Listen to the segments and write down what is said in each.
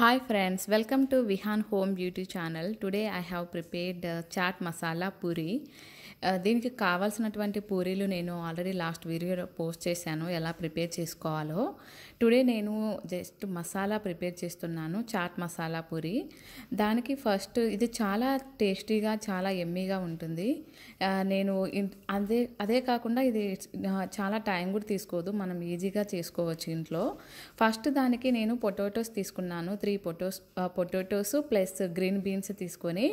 Hi friends, welcome to Vihan Home Beauty channel. Today I have prepared uh, chaat masala puri. దీనికి కావాల్సినటువంటి పూరీలు నేను already last video post చేశాను ఎలా prepare చేసుకోవాలో టుడే నేను జస్ట్ మసాలా ప్రిపేర్ చేస్తున్నాను చాట్ మసాలా పూరి దానికి ఫస్ట్ ఇది చాలా టేస్టీగా చాలా ఎమ్మీగా ఉంటుంది నేను అదే అదే కాకుండా ఇది చాలా టైం కూడా తీసుకోదు మనం ఈజీగా చేసుకోవచ్చు ఇంట్లో ఫస్ట్ దానికి నేను పొటాటోస్ తీసుకున్నాను three potatoes potatoes plus green beans తీసుకొని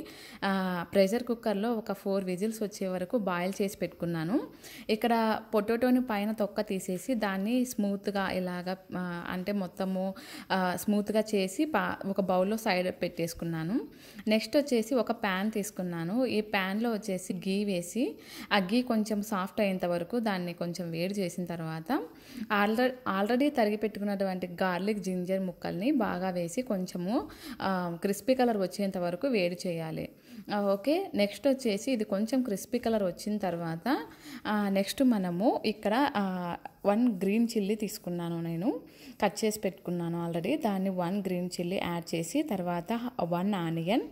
ప్రెషర్ కుక్కర్లో ఒక ఫోర్ విజిల్స్ వచ్చే వరకు బాయిల్ చేసి పెట్టుకున్నాను ఇక్కడ పొటాటోని పైన తొక్క తీసేసి దాన్ని స్మూత్గా ఇలాగ అంటే మొత్తము స్మూత్గా చేసి పా ఒక బౌల్లో సైడ్ పెట్టేసుకున్నాను నెక్స్ట్ వచ్చేసి ఒక ప్యాన్ తీసుకున్నాను ఈ ప్యాన్లో వచ్చేసి గీ వేసి ఆ గీ కొంచెం సాఫ్ట్ అయ్యేంత వరకు దాన్ని కొంచెం వేడి చేసిన తర్వాత ఆల్రెడీ ఆల్రెడీ తరిగి పెట్టుకున్నటువంటి గార్లిక్ జింజర్ ముక్కల్ని బాగా వేసి కొంచెము క్రిస్పీ కలర్ వచ్చేంత వరకు వేడి చేయాలి ఓకే నెక్స్ట్ వచ్చేసి ఇది కొంచెం క్రిస్పీ కలర్ వచ్చిన తర్వాత నెక్స్ట్ మనము ఇక్కడ వన్ గ్రీన్ చిల్లీ తీసుకున్నాను నేను కట్ చేసి పెట్టుకున్నాను ఆల్రెడీ దాన్ని వన్ గ్రీన్ చిల్లీ యాడ్ చేసి తర్వాత వన్ ఆనియన్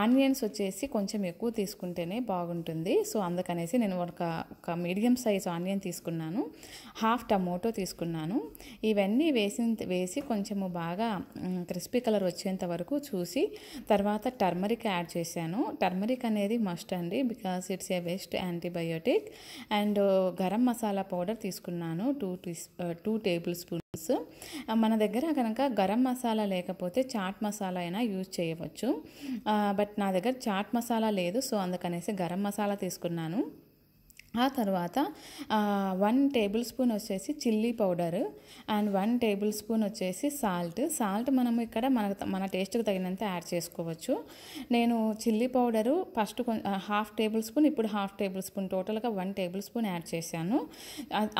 ఆనియన్స్ వచ్చేసి కొంచెం ఎక్కువ తీసుకుంటేనే బాగుంటుంది సో అందుకనేసి నేను ఒక ఒక మీడియం సైజ్ ఆనియన్ తీసుకున్నాను హాఫ్ టమోటో తీసుకున్నాను ఇవన్నీ వేసి వేసి కొంచెము బాగా క్రిస్పీ కలర్ వచ్చేంత వరకు చూసి తర్వాత టర్మరిక్ యాడ్ చేశాను టర్మరిక్ అనేది మస్ట్ అండి because it's a best antibiotic and garam masala powder తీసుకున్నాను టూ టీ టూ టేబుల్ స్పూన్స్ మన దగ్గర కనుక గరం మసాలా లేకపోతే చాట్ మసాలా అయినా యూజ్ చేయవచ్చు బట్ నా దగ్గర చాట్ మసాలా లేదు సో అందుకనేసి గరం మసాలా తీసుకున్నాను ఆ తర్వాత వన్ టేబుల్ స్పూన్ వచ్చేసి chilli powder and one tablespoon వచ్చేసి సాల్ట్ సాల్ట్ మనం ఇక్కడ మన మన టేస్ట్కి తగినంత యాడ్ చేసుకోవచ్చు నేను chilli powder first half tablespoon ఇప్పుడు హాఫ్ టేబుల్ స్పూన్ టోటల్గా వన్ టేబుల్ స్పూన్ యాడ్ చేశాను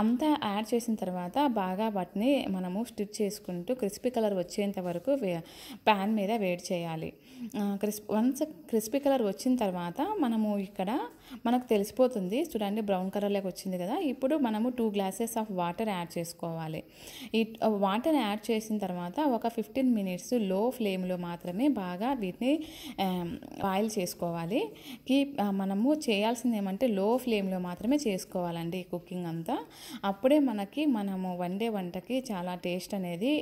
అంతా యాడ్ చేసిన తర్వాత బాగా వాటిని మనము స్టిచ్ చేసుకుంటూ క్రిస్పీ కలర్ వచ్చేంత వరకు ప్యాన్ మీద వేడి చేయాలి క్రిస్ వన్స్ క్రిస్పీ కలర్ వచ్చిన తర్వాత మనము ఇక్కడ మనకు తెలిసిపోతుంది చూడండి చూడండి బ్రౌన్ కలర్లోకి వచ్చింది కదా ఇప్పుడు మనము two glasses of water add చేసుకోవాలి ఈ వాటర్ యాడ్ చేసిన తర్వాత ఒక ఫిఫ్టీన్ మినిట్స్ లో ఫ్లేమ్లో మాత్రమే బాగా వీటిని బాయిల్ చేసుకోవాలి కి మనము చేయాల్సింది ఏమంటే లో ఫ్లేమ్లో మాత్రమే చేసుకోవాలండి ఈ కుకింగ్ అంతా అప్పుడే మనకి మనము వండే వంటకి చాలా టేస్ట్ అనేది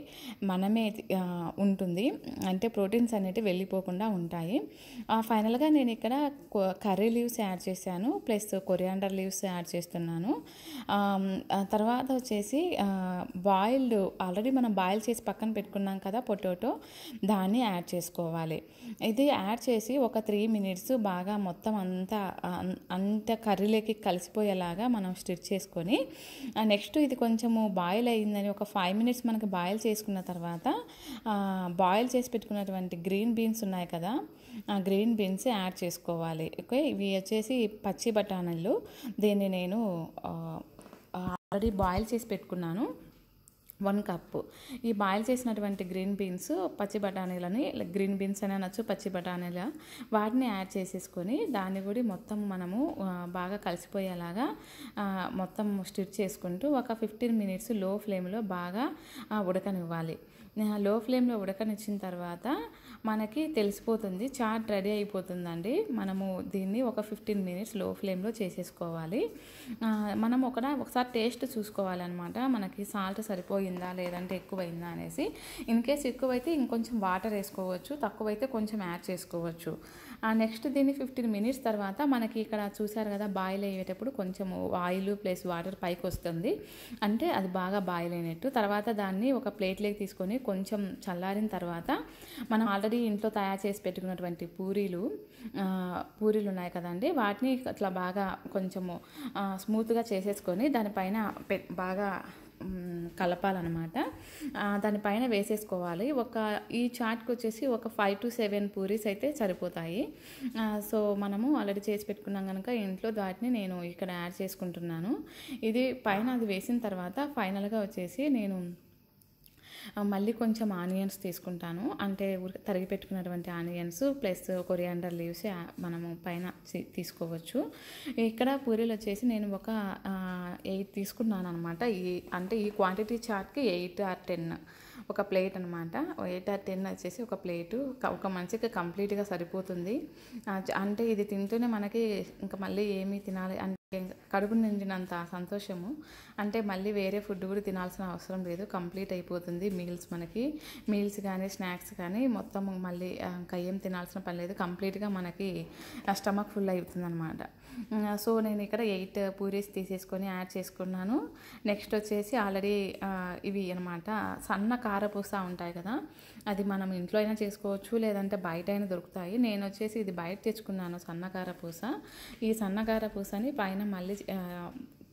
మనమే ఉంటుంది అంటే ప్రోటీన్స్ అనేవి వెళ్ళిపోకుండా ఉంటాయి ఫైనల్గా నేను ఇక్కడ కర్రీ లీవ్స్ యాడ్ చేశాను plus coriander leaves leaves add చేస్తున్నాను తర్వాత వచ్చేసి బాయిల్డ్ ఆల్రెడీ మనం బాయిల్ చేసి పక్కన పెట్టుకున్నాం కదా పొటాటో దాన్ని యాడ్ చేసుకోవాలి ఇది యాడ్ చేసి ఒక త్రీ మినిట్స్ బాగా మొత్తం అంతా అంత కర్రీలోకి కలిసిపోయేలాగా మనం స్టిచ్ చేసుకొని నెక్స్ట్ ఇది కొంచెము బాయిల్ అయ్యిందని ఒక ఫైవ్ మినిట్స్ మనకి బాయిల్ చేసుకున్న తర్వాత బాయిల్ చేసి పెట్టుకున్నటువంటి గ్రీన్ బీన్స్ ఉన్నాయి కదా ఆ గ్రీన్ బీన్స్ యాడ్ చేసుకోవాలి ఓకే ఇవి వచ్చేసి పచ్చి బఠానీలు దీన్ని నేను ఆల్రెడీ బాయిల్ చేసి పెట్టుకున్నాను వన్ కప్పు ఈ బాయిల్ చేసినటువంటి గ్రీన్ బీన్స్ పచ్చి బఠానీలని గ్రీన్ బీన్స్ అనే అనొచ్చు పచ్చి బఠానీల వాటిని యాడ్ చేసేసుకొని దాన్ని కూడా మొత్తం మనము బాగా కలిసిపోయేలాగా మొత్తం స్టిచ్ చేసుకుంటూ ఒక ఫిఫ్టీన్ మినిట్స్ లో ఫ్లేమ్లో బాగా ఉడకనివ్వాలి లో ఫ్లేమ్లో ఉడకనిచ్చిన తర్వాత మనకి తెలిసిపోతుంది చాట్ రెడీ అయిపోతుందండి మనము దీన్ని ఒక ఫిఫ్టీన్ మినిట్స్ లో ఫ్లేమ్లో చేసేసుకోవాలి మనం ఒక ఒకసారి టేస్ట్ చూసుకోవాలన్నమాట మనకి సాల్ట్ సరిపోయిందా లేదంటే ఎక్కువైందా అనేసి ఇన్ కేస్ ఎక్కువైతే ఇంకొంచెం వాటర్ వేసుకోవచ్చు తక్కువైతే కొంచెం యాడ్ చేసుకోవచ్చు నెక్స్ట్ దీన్ని ఫిఫ్టీన్ మినిట్స్ తర్వాత మనకి ఇక్కడ చూసారు కదా బాయిల్ అయ్యేటప్పుడు కొంచెం ఆయిల్ ప్లస్ వాటర్ పైకి వస్తుంది అంటే అది బాగా బాయిల్ అయినట్టు తర్వాత దాన్ని ఒక ప్లేట్లోకి తీసుకొని కొంచెం చల్లారిన తర్వాత మనం ఆల్రెడీ ఆల్రెడీ ఇంట్లో తయారు చేసి పెట్టుకున్నటువంటి పూరీలు పూరీలు ఉన్నాయి కదండి వాటిని అట్లా బాగా కొంచెము స్మూత్గా చేసేసుకొని దానిపైన బాగా కలపాలన్నమాట దానిపైన వేసేసుకోవాలి ఒక ఈ చాట్కి వచ్చేసి ఒక ఫైవ్ టు సెవెన్ పూరీస్ అయితే సరిపోతాయి సో మనము ఆల్రెడీ చేసి పెట్టుకున్నాం కనుక ఇంట్లో వాటిని నేను ఇక్కడ యాడ్ చేసుకుంటున్నాను ఇది పైన అది వేసిన తర్వాత ఫైనల్గా వచ్చేసి నేను మళ్ళీ కొంచెం ఆనియన్స్ తీసుకుంటాను అంటే తరిగి పెట్టుకున్నటువంటి ఆనియన్స్ ప్లస్ కొరియాండర్ లీవ్స్ మనము పైన తీసుకోవచ్చు ఇక్కడ పూరీలు వచ్చేసి నేను ఒక ఎయిట్ తీసుకున్నాను అనమాట ఈ అంటే ఈ క్వాంటిటీ చార్ట్కి ఎయిట్ ఆర్ టెన్ ఒక ప్లేట్ అనమాట ఎయిట్ ఆర్ టెన్ వచ్చేసి ఒక ప్లేటు ఒక మనిషికి కంప్లీట్గా సరిపోతుంది అంటే ఇది తింటూనే మనకి ఇంకా మళ్ళీ ఏమి తినాలి కడుపు నిండినంత సంతోషము అంటే మళ్ళీ వేరే ఫుడ్ కూడా తినాల్సిన అవసరం లేదు కంప్లీట్ అయిపోతుంది మీల్స్ మనకి మీల్స్ కానీ స్నాక్స్ కానీ మొత్తం మళ్ళీ కయ్యం తినాల్సిన పని లేదు కంప్లీట్గా మనకి స్టమక్ ఫుల్ అనమాట సో నేను ఇక్కడ ఎయిట్ పూరీస్ తీసేసుకొని యాడ్ చేసుకున్నాను నెక్స్ట్ వచ్చేసి ఆల్రెడీ ఇవి అనమాట సన్న కారపూస ఉంటాయి కదా అది మనం ఇంట్లో అయినా చేసుకోవచ్చు లేదంటే బయట అయినా దొరుకుతాయి నేను వచ్చేసి ఇది బయట తెచ్చుకున్నాను సన్న కారపూస ఈ సన్న కారపూసని పైన మనం మళ్ళీ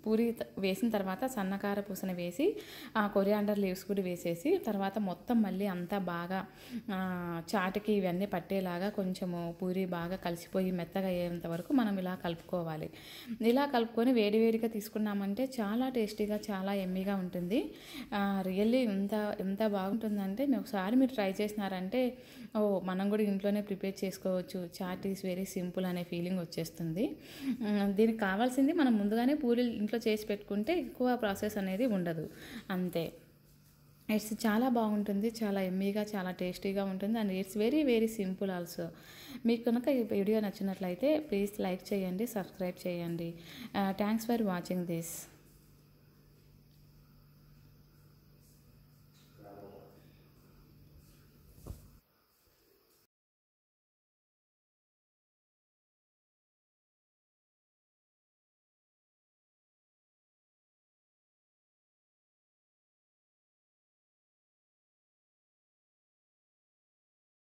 పూరి వేసిన తర్వాత సన్నకార పూసన వేసి ఆ కొరియాండర్ లీవ్స్ కూడా వేసేసి తర్వాత మొత్తం మళ్ళీ అంతా బాగా చాటుకి ఇవన్నీ పట్టేలాగా కొంచెము పూరి బాగా కలిసిపోయి మెత్తగా అయ్యేంత వరకు మనం ఇలా కలుపుకోవాలి ఇలా కలుపుకొని వేడివేడిగా తీసుకున్నామంటే చాలా టేస్టీగా చాలా ఎమ్మీగా ఉంటుంది రియల్లీ ఎంత ఎంత బాగుంటుందంటే ఒకసారి మీరు ట్రై చేసినారంటే ఓ మనం కూడా ఇంట్లోనే ప్రిపేర్ చేసుకోవచ్చు చాట్ ఈస్ వెరీ సింపుల్ అనే ఫీలింగ్ వచ్చేస్తుంది దీనికి కావాల్సింది మనం ముందుగానే పూరీలు ఇంట్లో ఇంట్లో చేసి పెట్టుకుంటే ఎక్కువ ప్రాసెస్ అనేది ఉండదు అంతే ఇట్స్ చాలా బాగుంటుంది చాలా ఎమ్మీగా చాలా టేస్టీగా ఉంటుంది and it's very very simple also మీకు కనుక ఈ వీడియో నచ్చినట్లయితే ప్లీజ్ లైక్ చేయండి సబ్స్క్రైబ్ చేయండి థ్యాంక్స్ ఫర్ వాచింగ్ దిస్